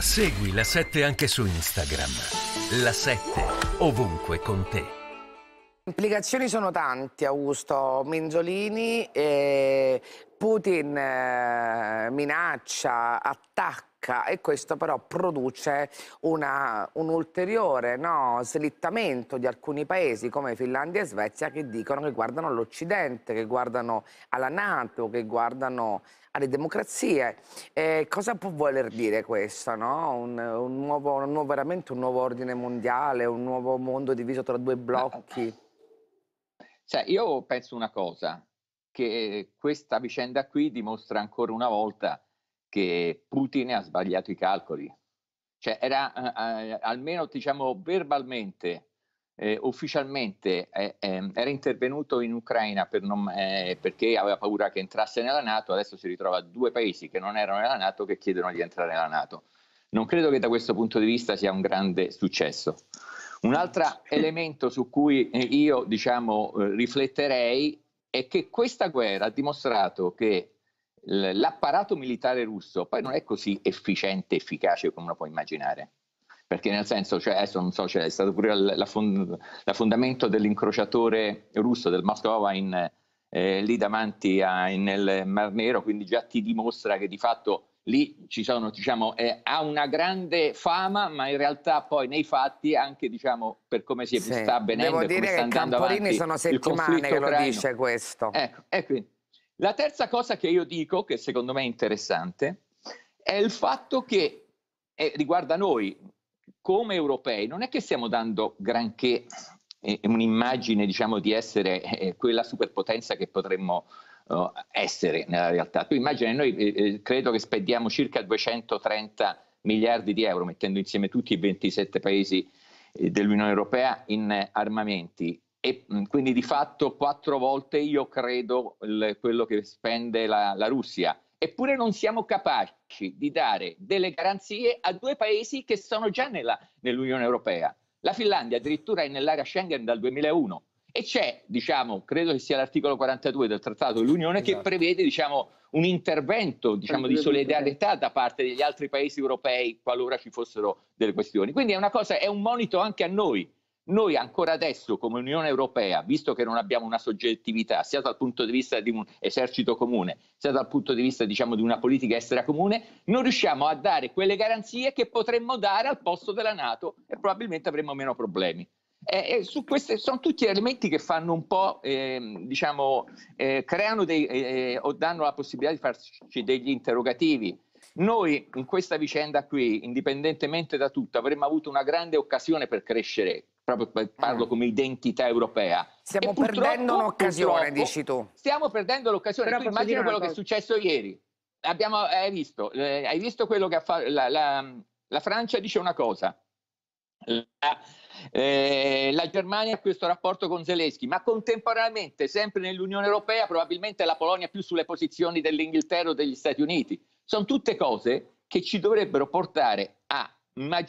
Segui la 7 anche su Instagram. La 7 ovunque con te. Le implicazioni sono tante, Augusto Menzolini, eh, Putin eh, minaccia, attacca e questo però produce una, un ulteriore no, slittamento di alcuni paesi come Finlandia e Svezia che dicono che guardano all'Occidente, che guardano alla Nato, che guardano alle democrazie. Eh, cosa può voler dire questo? No? Un, un nuovo, un nuovo, veramente un nuovo ordine mondiale, un nuovo mondo diviso tra due blocchi? Eh, cioè, io penso una cosa, che questa vicenda qui dimostra ancora una volta che Putin ha sbagliato i calcoli. Cioè era eh, eh almeno diciamo verbalmente, eh, ufficialmente eh, ehm, era intervenuto in Ucraina per non, eh, perché aveva paura che entrasse nella Nato, adesso si ritrova due paesi che non erano nella Nato che chiedono di entrare nella Nato. Non credo che da questo punto di vista sia un grande successo. Un altro elemento su cui eh, io diciamo, rifletterei è che questa guerra ha dimostrato che l'apparato militare russo poi non è così efficiente e efficace come uno può immaginare. Perché nel senso, cioè, adesso non so, c'è cioè, stato pure l'affondamento dell'incrociatore russo del Moscova in, eh, lì davanti a, nel Mar Nero, quindi già ti dimostra che di fatto lì ci sono, diciamo, eh, ha una grande fama, ma in realtà poi nei fatti, anche diciamo, per come si sì. sta avvenendo, devo dire che Camporini avanti, sono settimane che lo ucraino. dice questo. Ecco, ecco. La terza cosa che io dico, che secondo me è interessante, è il fatto che eh, riguarda noi come europei, non è che stiamo dando granché eh, un'immagine, diciamo, di essere eh, quella superpotenza che potremmo essere nella realtà. Tu immagini, noi eh, eh, credo che spendiamo circa 230 miliardi di euro, mettendo insieme tutti i 27 paesi eh, dell'Unione Europea in armamenti. E quindi di fatto quattro volte io credo quello che spende la, la Russia. Eppure non siamo capaci di dare delle garanzie a due paesi che sono già nella, nell'Unione Europea. La Finlandia addirittura è nell'area Schengen dal 2001 e c'è, diciamo, credo che sia l'articolo 42 del Trattato dell'Unione esatto. che prevede diciamo, un intervento diciamo, di solidarietà da parte degli altri paesi europei qualora ci fossero delle questioni. Quindi è una cosa, è un monito anche a noi. Noi ancora adesso come Unione Europea, visto che non abbiamo una soggettività, sia dal punto di vista di un esercito comune, sia dal punto di vista diciamo, di una politica estera comune, non riusciamo a dare quelle garanzie che potremmo dare al posto della Nato e probabilmente avremmo meno problemi. Eh, eh queste, sono tutti elementi che fanno un po', eh, diciamo, eh, creano dei, eh, eh, o danno la possibilità di farci degli interrogativi. Noi in questa vicenda qui, indipendentemente da tutto, avremmo avuto una grande occasione per crescere, proprio parlo mm. come identità europea. Stiamo perdendo un'occasione, dici tu. Stiamo perdendo l'occasione, Però tu quello che è successo ieri. Abbiamo, hai, visto, hai, visto, quello che ha fatto, la, la, la Francia dice una cosa, la, eh, la Germania ha questo rapporto con Zelensky, ma contemporaneamente, sempre nell'Unione Europea, probabilmente la Polonia più sulle posizioni dell'Inghilterra o degli Stati Uniti. Sono tutte cose che ci dovrebbero portare a maggior